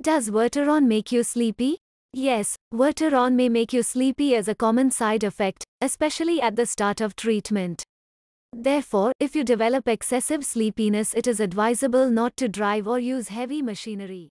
Does Werteron make you sleepy? Yes, Werteron may make you sleepy as a common side effect, especially at the start of treatment. Therefore, if you develop excessive sleepiness, it is advisable not to drive or use heavy machinery.